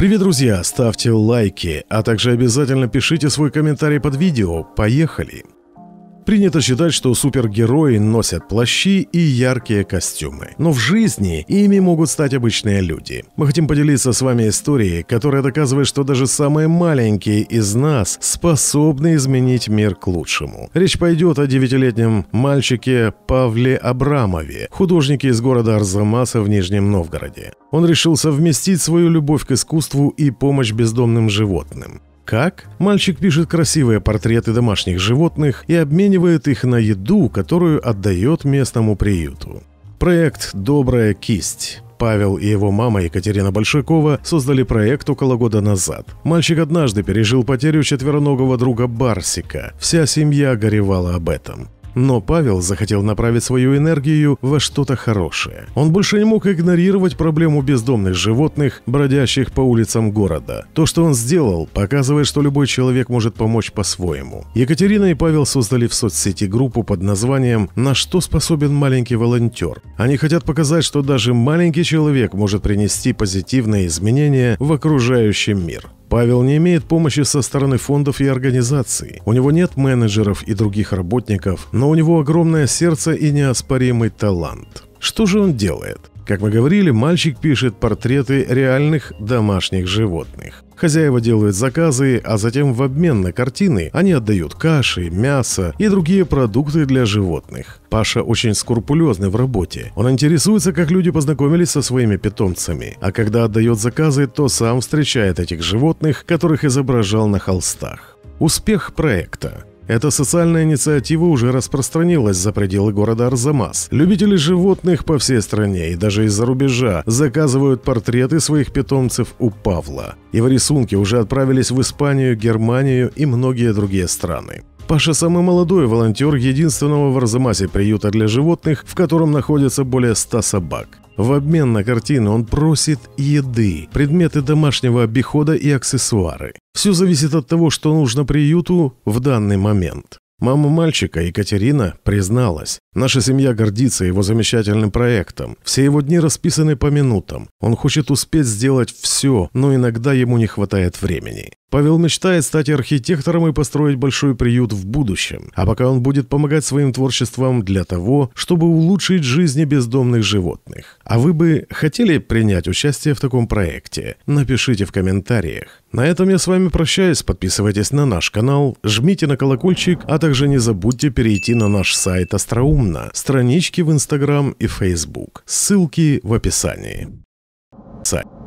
Привет, друзья! Ставьте лайки, а также обязательно пишите свой комментарий под видео. Поехали! Принято считать, что супергерои носят плащи и яркие костюмы. Но в жизни ими могут стать обычные люди. Мы хотим поделиться с вами историей, которая доказывает, что даже самые маленькие из нас способны изменить мир к лучшему. Речь пойдет о девятилетнем мальчике Павле Абрамове, художнике из города Арзамаса в Нижнем Новгороде. Он решил совместить свою любовь к искусству и помощь бездомным животным. Как? Мальчик пишет красивые портреты домашних животных и обменивает их на еду, которую отдает местному приюту. Проект «Добрая кисть». Павел и его мама Екатерина Большакова создали проект около года назад. Мальчик однажды пережил потерю четвероногого друга Барсика. Вся семья горевала об этом. Но Павел захотел направить свою энергию во что-то хорошее. Он больше не мог игнорировать проблему бездомных животных, бродящих по улицам города. То, что он сделал, показывает, что любой человек может помочь по-своему. Екатерина и Павел создали в соцсети группу под названием «На что способен маленький волонтер?». Они хотят показать, что даже маленький человек может принести позитивные изменения в окружающий мир. Павел не имеет помощи со стороны фондов и организаций. У него нет менеджеров и других работников, но у него огромное сердце и неоспоримый талант. Что же он делает? Как мы говорили, мальчик пишет портреты реальных домашних животных. Хозяева делают заказы, а затем в обмен на картины они отдают каши, мясо и другие продукты для животных. Паша очень скрупулезный в работе. Он интересуется, как люди познакомились со своими питомцами, а когда отдает заказы, то сам встречает этих животных, которых изображал на холстах. Успех проекта. Эта социальная инициатива уже распространилась за пределы города Арзамас. Любители животных по всей стране и даже из-за рубежа заказывают портреты своих питомцев у Павла. Его рисунки уже отправились в Испанию, Германию и многие другие страны. Паша самый молодой волонтер единственного в Арзамасе приюта для животных, в котором находится более 100 собак. В обмен на картины он просит еды, предметы домашнего обихода и аксессуары. Все зависит от того, что нужно приюту в данный момент. Мама мальчика, Екатерина, призналась. Наша семья гордится его замечательным проектом. Все его дни расписаны по минутам. Он хочет успеть сделать все, но иногда ему не хватает времени. Павел мечтает стать архитектором и построить большой приют в будущем, а пока он будет помогать своим творчествам для того, чтобы улучшить жизни бездомных животных. А вы бы хотели принять участие в таком проекте? Напишите в комментариях. На этом я с вами прощаюсь, подписывайтесь на наш канал, жмите на колокольчик, а также не забудьте перейти на наш сайт Остроумно, странички в Инстаграм и Фейсбук. Ссылки в описании. Сайт.